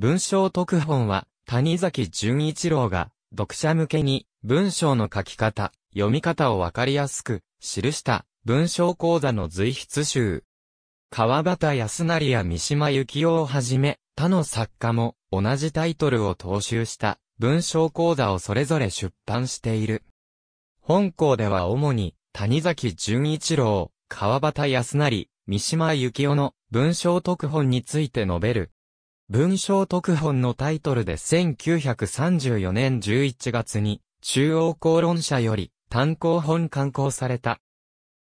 文章特本は、谷崎潤一郎が、読者向けに、文章の書き方、読み方をわかりやすく、記した、文章講座の随筆集。川端康成や三島由紀夫をはじめ、他の作家も、同じタイトルを踏襲した、文章講座をそれぞれ出版している。本校では主に、谷崎潤一郎、川端康成、三島由紀夫の文章特本について述べる文章特本のタイトルで1934年11月に中央公論社より単行本刊行された。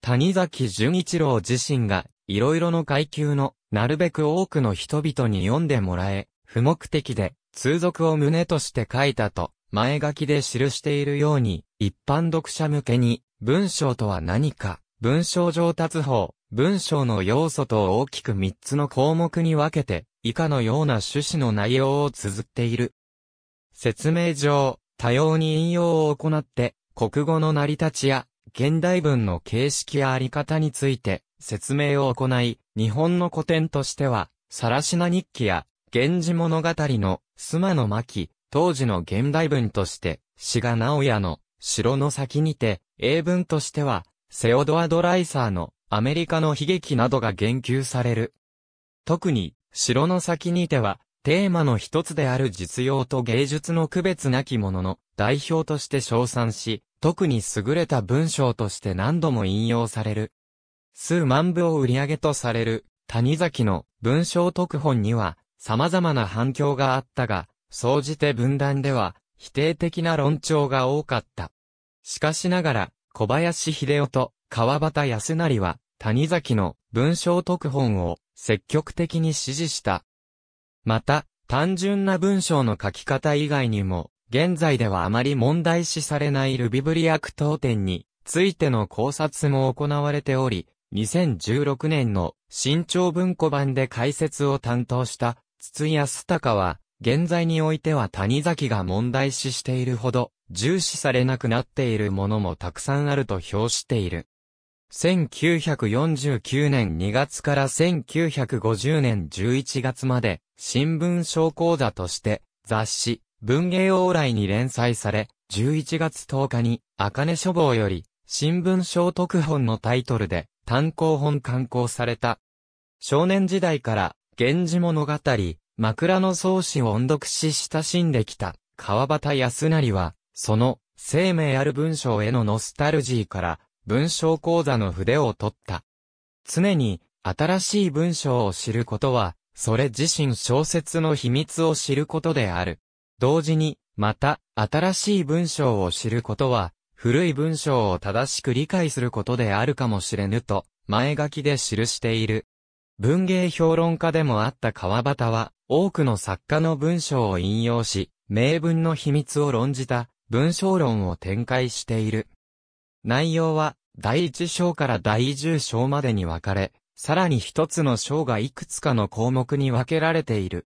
谷崎潤一郎自身がいろいろの階級のなるべく多くの人々に読んでもらえ、不目的で通俗を胸として書いたと前書きで記しているように一般読者向けに文章とは何か、文章上達法、文章の要素と大きく3つの項目に分けて以下のような趣旨の内容を綴っている。説明上、多様に引用を行って、国語の成り立ちや、現代文の形式やあり方について説明を行い、日本の古典としては、さらしな日記や、源氏物語の、妻の巻、当時の現代文として、志賀直哉の、城の先にて、英文としては、セオドア・ドライサーの、アメリカの悲劇などが言及される。特に、城の先にては、テーマの一つである実用と芸術の区別なきものの代表として称賛し、特に優れた文章として何度も引用される。数万部を売り上げとされる、谷崎の文章特本には、様々な反響があったが、総じて分断では、否定的な論調が多かった。しかしながら、小林秀夫と川端康成は、谷崎の文章特本を積極的に支持した。また、単純な文章の書き方以外にも、現在ではあまり問題視されないルビブリア句読点についての考察も行われており、2016年の新潮文庫版で解説を担当した筒井康隆は、現在においては谷崎が問題視しているほど重視されなくなっているものもたくさんあると評している。1949年2月から1950年11月まで、新聞商講座として、雑誌、文芸往来に連載され、11月10日に、茜書房より、新聞小特本のタイトルで、単行本刊行された。少年時代から、源氏物語、枕草子を音読し親しんできた、川端康成は、その、生命ある文章へのノスタルジーから、文章講座の筆を取った。常に新しい文章を知ることは、それ自身小説の秘密を知ることである。同時に、また、新しい文章を知ることは、古い文章を正しく理解することであるかもしれぬと、前書きで記している。文芸評論家でもあった川端は、多くの作家の文章を引用し、名文の秘密を論じた、文章論を展開している。内容は、第一章から第十章までに分かれ、さらに一つの章がいくつかの項目に分けられている。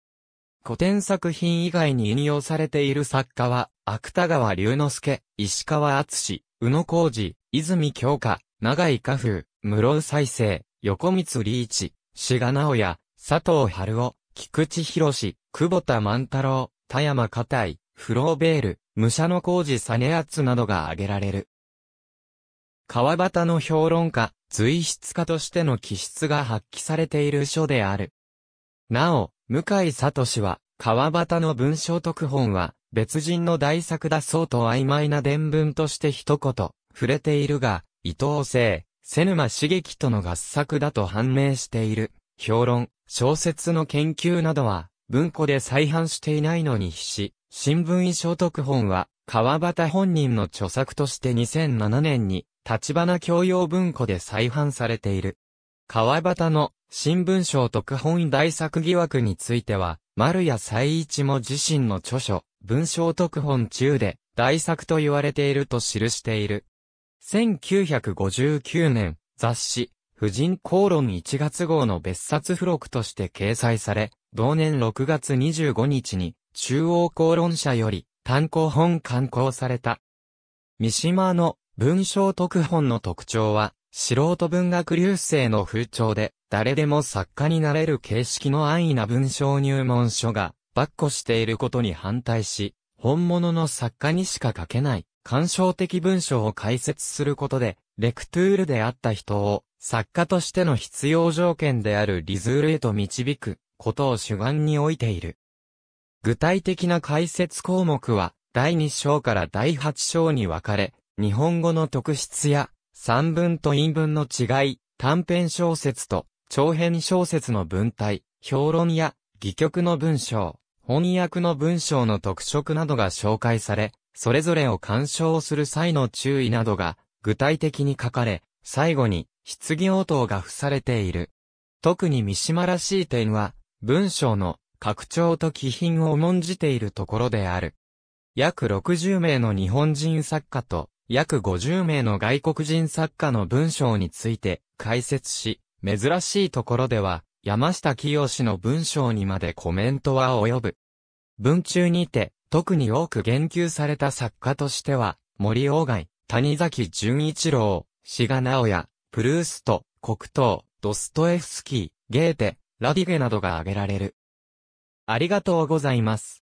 古典作品以外に引用されている作家は、芥川龍之介、石川敦宇野浩二、泉京香、長井家風、室生再生、横光リーチ、志賀直也、佐藤春夫、菊池博士、久保田万太郎、田山家体、フローベール、武者の工事実篤などが挙げられる。川端の評論家、随筆家としての気質が発揮されている書である。なお、向井聡は、川端の文章特本は、別人の大作だそうと曖昧な伝文として一言、触れているが、伊藤聖、瀬沼茂樹との合作だと判明している。評論、小説の研究などは、文庫で再版していないのに必死、新聞衣装特本は、川端本人の著作として2007年に、立花教養文庫で再販されている。川端の新聞賞特本大作疑惑については、丸谷最一も自身の著書、文章特本中で、大作と言われていると記している。1959年、雑誌、婦人公論1月号の別冊付録として掲載され、同年6月25日に、中央公論社より、単行本刊行された。三島の文章特本の特徴は、素人文学流星の風潮で、誰でも作家になれる形式の安易な文章入門書が、跋扈していることに反対し、本物の作家にしか書けない、感傷的文章を解説することで、レクトゥールであった人を、作家としての必要条件であるリズールへと導く、ことを主眼に置いている。具体的な解説項目は、第2章から第8章に分かれ、日本語の特質や、散文と韻文の違い、短編小説と長編小説の文体、評論や、戯曲の文章、翻訳の文章の特色などが紹介され、それぞれを鑑賞する際の注意などが具体的に書かれ、最後に質疑応答が付されている。特に三島らしい点は、文章の拡張と気品を重んじているところである。約60名の日本人作家と、約50名の外国人作家の文章について解説し、珍しいところでは、山下清の文章にまでコメントは及ぶ。文中にて、特に多く言及された作家としては、森鴎外、谷崎潤一郎、志賀直也、プルースト、黒糖、ドストエフスキー、ゲーテ、ラディゲなどが挙げられる。ありがとうございます。